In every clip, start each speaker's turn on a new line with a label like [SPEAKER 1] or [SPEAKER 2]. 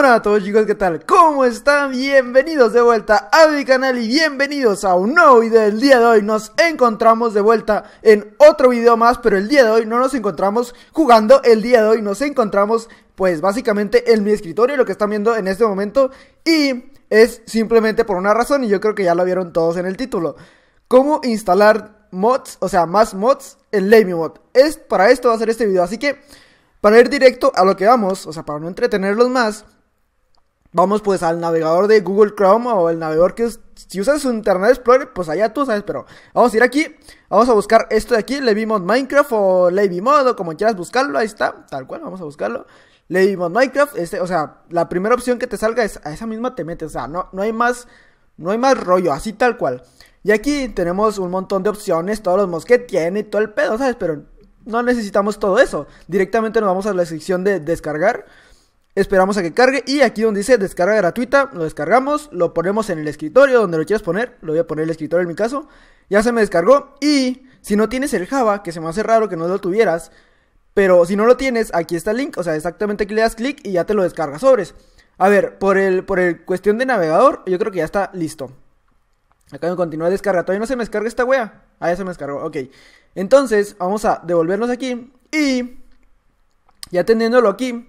[SPEAKER 1] Hola a todos chicos, ¿qué tal? ¿Cómo están? Bienvenidos de vuelta a mi canal y bienvenidos a un nuevo video El día de hoy. Nos encontramos de vuelta en otro video más, pero el día de hoy no nos encontramos jugando, el día de hoy nos encontramos pues básicamente en mi escritorio, lo que están viendo en este momento y es simplemente por una razón y yo creo que ya lo vieron todos en el título. ¿Cómo instalar mods, o sea, más mods en LamyMod? Es, para esto va a ser este video, así que... Para ir directo a lo que vamos, o sea, para no entretenerlos más, Vamos pues al navegador de Google Chrome o el navegador que si usas Internet Explorer, pues allá tú sabes, pero vamos a ir aquí, vamos a buscar esto de aquí, vimos Minecraft o Levimod o como quieras buscarlo, ahí está, tal cual, vamos a buscarlo. Levimos Minecraft, este, o sea, la primera opción que te salga es a esa misma te metes, o sea, no, no hay más, no hay más rollo, así tal cual. Y aquí tenemos un montón de opciones, todos los mods que tiene y todo el pedo, ¿sabes? Pero no necesitamos todo eso. Directamente nos vamos a la sección de descargar. Esperamos a que cargue y aquí donde dice descarga gratuita, lo descargamos, lo ponemos en el escritorio donde lo quieras poner, lo voy a poner en el escritorio en mi caso, ya se me descargó y si no tienes el Java, que se me hace raro que no lo tuvieras, pero si no lo tienes, aquí está el link, o sea, exactamente aquí le das clic y ya te lo descargas sobres. A ver, por el, por el cuestión de navegador, yo creo que ya está listo. Acá me continúa descarga, todavía no se me descarga esta wea. Ah, ya se me descargó, ok. Entonces, vamos a devolvernos aquí y ya teniéndolo aquí,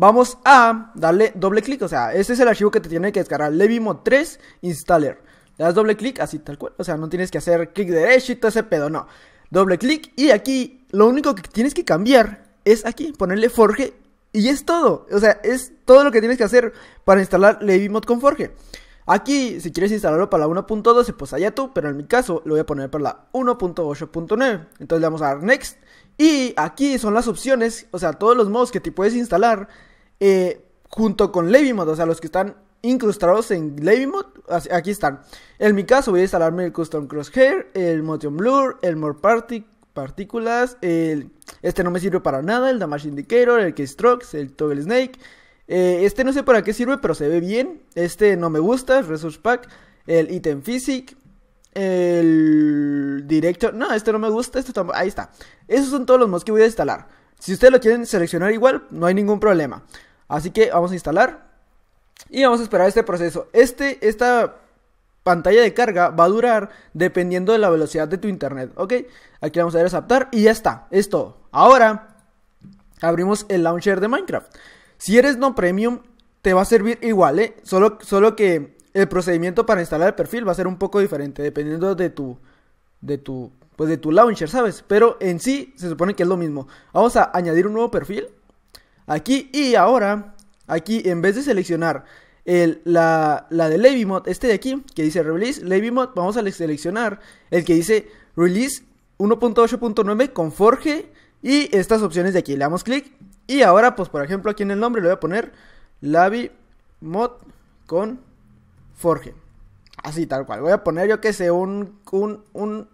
[SPEAKER 1] vamos a darle doble clic. O sea, este es el archivo que te tiene que descargar. Levimod 3 installer. Le das doble clic, así tal cual. O sea, no tienes que hacer clic derecho y todo ese pedo, no. Doble clic y aquí lo único que tienes que cambiar es aquí, ponerle Forge y es todo. O sea, es todo lo que tienes que hacer para instalar Levimod con Forge. Aquí, si quieres instalarlo para la 1.12, pues allá tú, pero en mi caso lo voy a poner para la 1.8.9. Entonces le vamos a dar Next. Y aquí son las opciones, o sea, todos los modos que te puedes instalar eh, junto con Levimod, o sea, los que están incrustados en Levimod, aquí están. En mi caso voy a instalarme el Custom Crosshair, el Motion Blur, el More Party, Partículas, este no me sirve para nada, el Damage Indicator, el Strokes, el Toggle Snake. Eh, este no sé para qué sirve, pero se ve bien. Este no me gusta, el Resource Pack, el Item Physic, el Director. No, este no me gusta, este tampoco. Ahí está. Esos son todos los mods que voy a instalar. Si ustedes lo quieren seleccionar igual, no hay ningún problema. Así que vamos a instalar y vamos a esperar este proceso. Este, esta pantalla de carga va a durar dependiendo de la velocidad de tu internet, ¿ok? Aquí vamos a dar aceptar y ya está, es todo. Ahora abrimos el launcher de Minecraft. Si eres no premium, te va a servir igual, ¿eh? Solo, solo que el procedimiento para instalar el perfil va a ser un poco diferente dependiendo de tu, de tu, pues de tu launcher, ¿sabes? Pero en sí se supone que es lo mismo. Vamos a añadir un nuevo perfil Aquí y ahora, aquí en vez de seleccionar la, la, de mod este de aquí, que dice Release mod vamos a seleccionar el que dice Release 1.8.9 con Forge y estas opciones de aquí. Le damos clic y ahora, pues por ejemplo, aquí en el nombre le voy a poner mod con Forge. Así, tal cual. Voy a poner, yo que sé, un, un, un...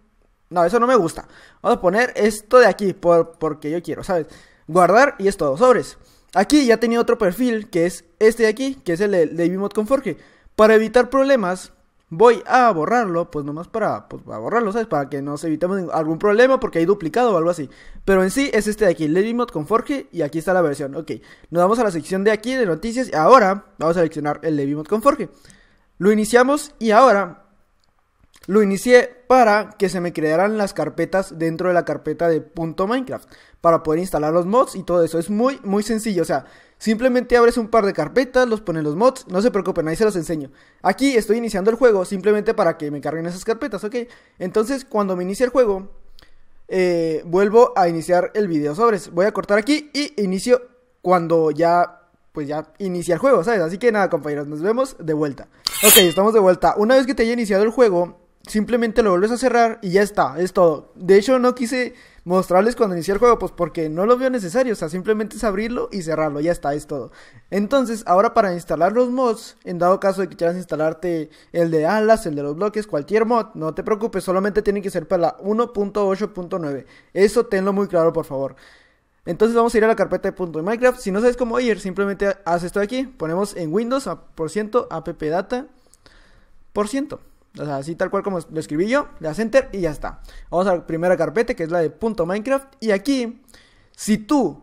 [SPEAKER 1] No, eso no me gusta. Vamos a poner esto de aquí por, porque yo quiero, ¿sabes? guardar y es todo, sobres. Aquí ya tenía otro perfil, que es este de aquí, que es el de, de con Forge. Para evitar problemas, voy a borrarlo, pues nomás para, pues, para borrarlo, ¿sabes? Para que nos evitemos algún problema porque hay duplicado o algo así. Pero en sí es este de aquí, LevyMod con Forge y aquí está la versión. Ok, nos vamos a la sección de aquí de noticias y ahora vamos a seleccionar el de con Forge. Lo iniciamos y ahora lo inicié para que se me crearan las carpetas dentro de la carpeta de .minecraft para poder instalar los mods y todo eso. Es muy, muy sencillo. O sea, simplemente abres un par de carpetas, los pones los mods. No se preocupen, ahí se los enseño. Aquí estoy iniciando el juego simplemente para que me carguen esas carpetas, ¿ok? Entonces, cuando me inicia el juego, eh, vuelvo a iniciar el video sobres. Voy a cortar aquí y inicio cuando ya pues ya inicia el juego, ¿sabes? Así que nada, compañeros, nos vemos de vuelta. Ok, estamos de vuelta. Una vez que te haya iniciado el juego, simplemente lo vuelves a cerrar y ya está, es todo. De hecho, no quise mostrarles cuando inicié el juego, pues porque no lo veo necesario, o sea, simplemente es abrirlo y cerrarlo, ya está, es todo. Entonces, ahora para instalar los mods, en dado caso de que quieras instalarte el de alas, el de los bloques, cualquier mod, no te preocupes, solamente tiene que ser para la 1.8.9. Eso tenlo muy claro, por favor. Entonces vamos a ir a la carpeta de punto de Minecraft. Si no sabes cómo ir, simplemente haz esto de aquí. Ponemos en Windows por ciento app data por ciento. O sea, así tal cual como lo escribí yo, le das enter y ya está. Vamos a la primera carpeta que es la de Minecraft. Y aquí, si tú,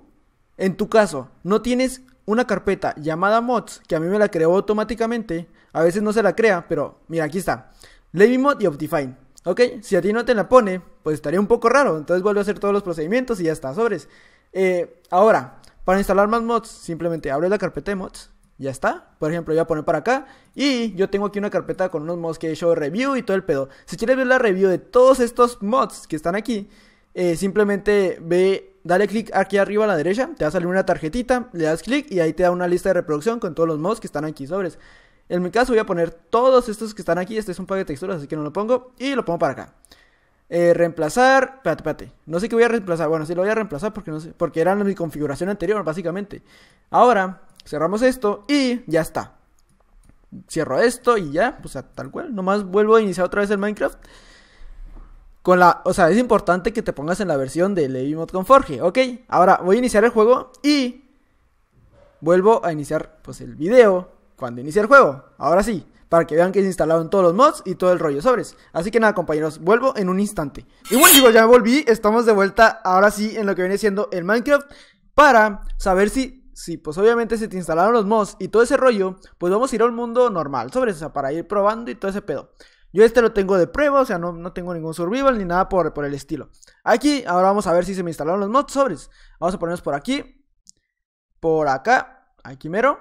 [SPEAKER 1] en tu caso, no tienes una carpeta llamada mods, que a mí me la creó automáticamente, a veces no se la crea, pero mira, aquí está. Mod y Optifine. ¿Ok? Si a ti no te la pone, pues estaría un poco raro. Entonces vuelve a hacer todos los procedimientos y ya está, sobres. Eh, ahora, para instalar más mods, simplemente abres la carpeta de mods ya está. Por ejemplo, voy a poner para acá y yo tengo aquí una carpeta con unos mods que he hecho review y todo el pedo. Si quieres ver la review de todos estos mods que están aquí, eh, simplemente ve, dale clic aquí arriba a la derecha, te va a salir una tarjetita, le das clic y ahí te da una lista de reproducción con todos los mods que están aquí sobres. En mi caso voy a poner todos estos que están aquí, este es un pack de texturas, así que no lo pongo, y lo pongo para acá. Eh, reemplazar, espérate, espérate, no sé qué voy a reemplazar, bueno, sí lo voy a reemplazar porque, no sé, porque era mi configuración anterior, básicamente. Ahora, Cerramos esto y ya está. Cierro esto y ya, o sea, tal cual. Nomás vuelvo a iniciar otra vez el Minecraft. Con la, o sea, es importante que te pongas en la versión de Mod con Forge. Ok, ahora voy a iniciar el juego y vuelvo a iniciar pues el video cuando inicie el juego. Ahora sí, para que vean que es instalado en todos los mods y todo el rollo sobres. Así que nada, compañeros, vuelvo en un instante. Y bueno, chicos, ya volví, estamos de vuelta ahora sí en lo que viene siendo el Minecraft para saber si Sí, pues obviamente se te instalaron los mods y todo ese rollo, pues vamos a ir al mundo normal, sobre o sea, para ir probando y todo ese pedo. Yo este lo tengo de prueba, o sea, no, no tengo ningún survival ni nada por, por el estilo. Aquí, ahora vamos a ver si se me instalaron los mods sobres. Vamos a ponernos por aquí, por acá, aquí mero.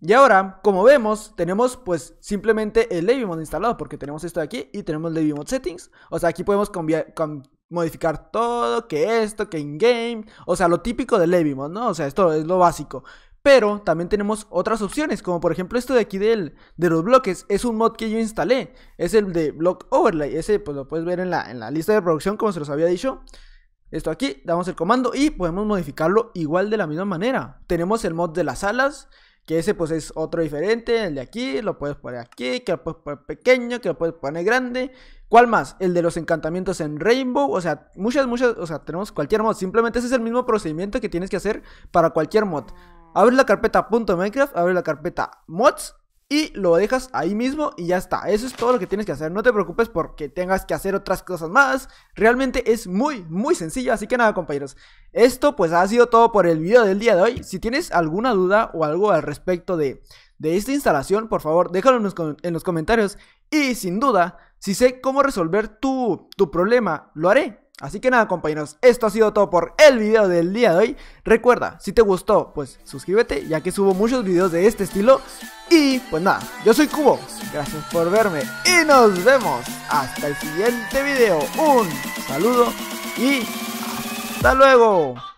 [SPEAKER 1] Y ahora, como vemos, tenemos pues simplemente el Mod instalado porque tenemos esto de aquí y tenemos Mod Settings. O sea, aquí podemos cambiar, modificar todo, que esto, que in-game, o sea, lo típico de Levimos, ¿no? O sea, esto es lo básico. Pero también tenemos otras opciones, como por ejemplo esto de aquí del, de los bloques. Es un mod que yo instalé, es el de Block Overlay. Ese pues lo puedes ver en la, en la lista de producción, como se los había dicho. Esto aquí, damos el comando y podemos modificarlo igual de la misma manera. Tenemos el mod de las alas, que ese pues es otro diferente, el de aquí, lo puedes poner aquí, que lo puedes poner pequeño, que lo puedes poner grande. ¿Cuál más? El de los encantamientos en Rainbow. O sea, muchas, muchas, o sea, tenemos cualquier mod. Simplemente ese es el mismo procedimiento que tienes que hacer para cualquier mod. Abre la carpeta .minecraft, abre la carpeta mods y lo dejas ahí mismo y ya está. Eso es todo lo que tienes que hacer. No te preocupes porque tengas que hacer otras cosas más. Realmente es muy, muy sencillo. Así que nada, compañeros. Esto pues ha sido todo por el video del día de hoy. Si tienes alguna duda o algo al respecto de, esta instalación, por favor, déjalo en los, comentarios. Y sin duda, si sé cómo resolver tu problema, lo haré. Así que nada compañeros, esto ha sido todo por el video del día de hoy. Recuerda, si te gustó, pues suscríbete, ya que subo muchos videos de este estilo. Y pues nada, yo soy Cubo, gracias por verme y nos vemos hasta el siguiente video. Un saludo y hasta luego.